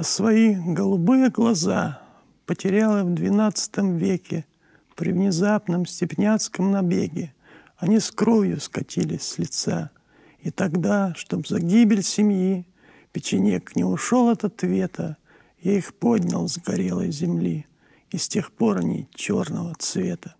Свои голубые глаза потеряла в XII веке при внезапном степняцком набеге. Они с кровью скатились с лица. И тогда, чтоб за гибель семьи печенек не ушел от ответа, я их поднял с горелой земли, и с тех пор они черного цвета.